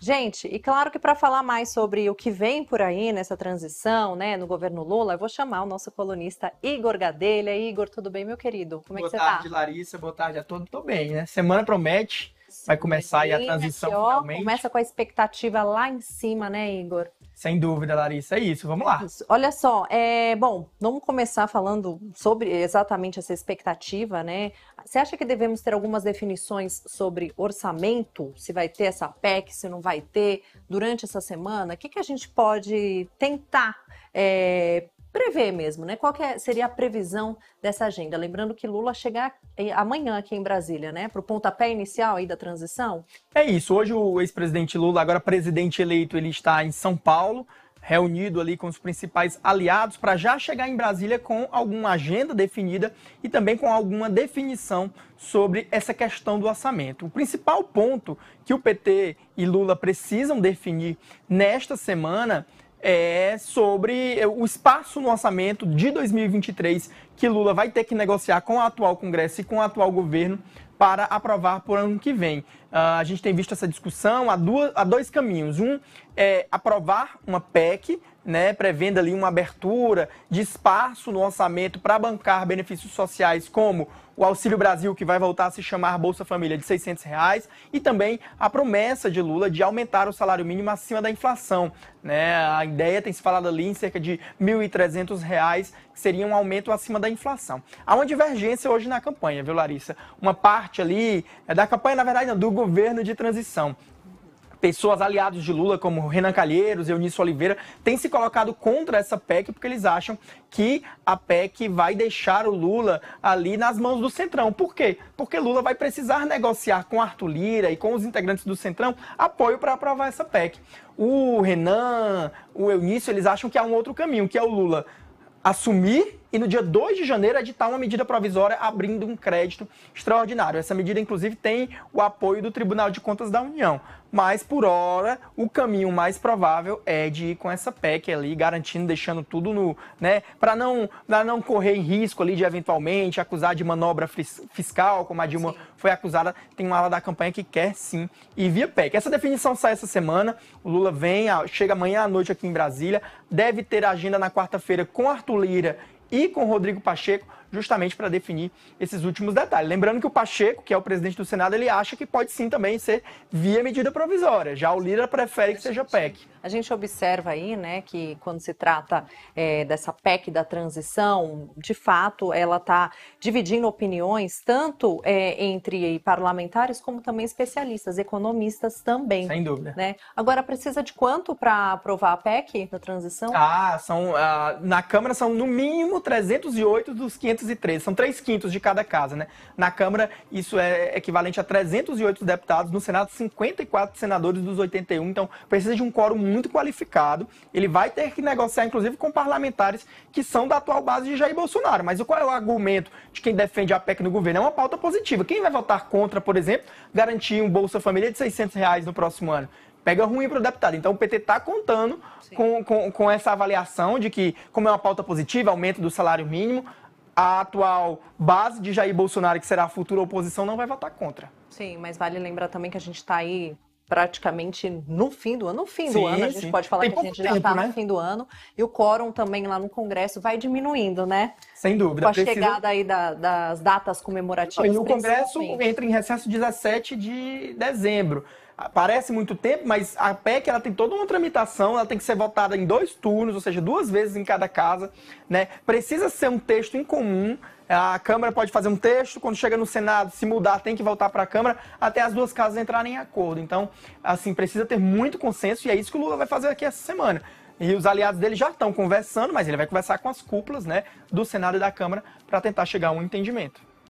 Gente, e claro que para falar mais sobre o que vem por aí nessa transição, né, no governo Lula, eu vou chamar o nosso colunista Igor Gadelha. Igor, tudo bem, meu querido? Como é que você tarde, tá? Boa tarde, Larissa. Boa tarde a todos. Tô bem, né? Semana promete vai começar aí a transição pior, finalmente. Começa com a expectativa lá em cima, né, Igor? Sem dúvida, Larissa, é isso, vamos lá. É isso. Olha só, é, bom, vamos começar falando sobre exatamente essa expectativa, né? Você acha que devemos ter algumas definições sobre orçamento? Se vai ter essa PEC, se não vai ter, durante essa semana? O que, que a gente pode tentar é, prever mesmo, né? Qual é, seria a previsão dessa agenda? Lembrando que Lula chega eh, amanhã aqui em Brasília, né? Para o pontapé inicial aí da transição. É isso. Hoje o ex-presidente Lula, agora presidente eleito, ele está em São Paulo, reunido ali com os principais aliados para já chegar em Brasília com alguma agenda definida e também com alguma definição sobre essa questão do orçamento. O principal ponto que o PT e Lula precisam definir nesta semana é sobre é, o espaço no orçamento de 2023 que Lula vai ter que negociar com o atual Congresso e com o atual governo para aprovar por ano que vem. Uh, a gente tem visto essa discussão há, duas, há dois caminhos. Um é aprovar uma PEC né, prevendo ali uma abertura de espaço no orçamento para bancar benefícios sociais como o Auxílio Brasil, que vai voltar a se chamar Bolsa Família, de 600 reais, e também a promessa de Lula de aumentar o salário mínimo acima da inflação. Né? A ideia tem se falado ali em cerca de R$ 1.300, reais, que seria um aumento acima da inflação. Há uma divergência hoje na campanha, viu, Larissa? Uma parte ali é da campanha, na verdade, não, do governo de transição pessoas aliados de Lula, como Renan Calheiros, Eunício Oliveira, têm se colocado contra essa PEC porque eles acham que a PEC vai deixar o Lula ali nas mãos do Centrão. Por quê? Porque Lula vai precisar negociar com Arthur Lira e com os integrantes do Centrão apoio para aprovar essa PEC. O Renan, o Eunício, eles acham que há um outro caminho, que é o Lula assumir e no dia 2 de janeiro editar uma medida provisória abrindo um crédito extraordinário. Essa medida, inclusive, tem o apoio do Tribunal de Contas da União. Mas, por hora, o caminho mais provável é de ir com essa PEC ali, garantindo, deixando tudo no. né, para não, não correr em risco ali de eventualmente acusar de manobra fiscal, como a Dilma sim. foi acusada. Tem uma ala da campanha que quer sim e via PEC. Essa definição sai essa semana. O Lula vem, chega amanhã à noite aqui em Brasília, deve ter agenda na quarta-feira com Arthur Lira e com Rodrigo Pacheco justamente para definir esses últimos detalhes. Lembrando que o Pacheco, que é o presidente do Senado, ele acha que pode sim também ser via medida provisória. Já o Lira prefere que seja PEC. A gente observa aí, né, que quando se trata é, dessa PEC da transição, de fato, ela está dividindo opiniões tanto é, entre parlamentares como também especialistas, economistas também. Sem dúvida. Né? Agora precisa de quanto para aprovar a PEC da transição? Ah, são ah, na Câmara são no mínimo 308 dos 500 213, são três quintos de cada casa, né? Na Câmara, isso é equivalente a 308 deputados, no Senado, 54 senadores dos 81, então precisa de um coro muito qualificado. Ele vai ter que negociar, inclusive, com parlamentares que são da atual base de Jair Bolsonaro. Mas qual é o argumento de quem defende a PEC no governo? É uma pauta positiva. Quem vai votar contra, por exemplo, garantir um Bolsa Família de 600 reais no próximo ano? pega ruim para o deputado. Então o PT está contando com, com, com, essa avaliação de que, como é uma pauta positiva, aumento do salário mínimo, a atual base de Jair Bolsonaro, que será a futura oposição, não vai votar contra. Sim, mas vale lembrar também que a gente está aí praticamente no fim do ano. No fim sim, do ano, a gente sim. pode falar Tem que a gente tempo, já está né? no fim do ano. E o quórum também lá no Congresso vai diminuindo, né? Sem dúvida. Com a precisa... chegada aí da, das datas comemorativas. E o Congresso entra em recesso 17 de dezembro parece muito tempo, mas a PEC ela tem toda uma tramitação, ela tem que ser votada em dois turnos, ou seja, duas vezes em cada casa, né? Precisa ser um texto em comum. A Câmara pode fazer um texto, quando chega no Senado, se mudar, tem que voltar para a Câmara, até as duas casas entrarem em acordo. Então, assim, precisa ter muito consenso e é isso que o Lula vai fazer aqui essa semana. E os aliados dele já estão conversando, mas ele vai conversar com as cúpulas, né, do Senado e da Câmara para tentar chegar a um entendimento.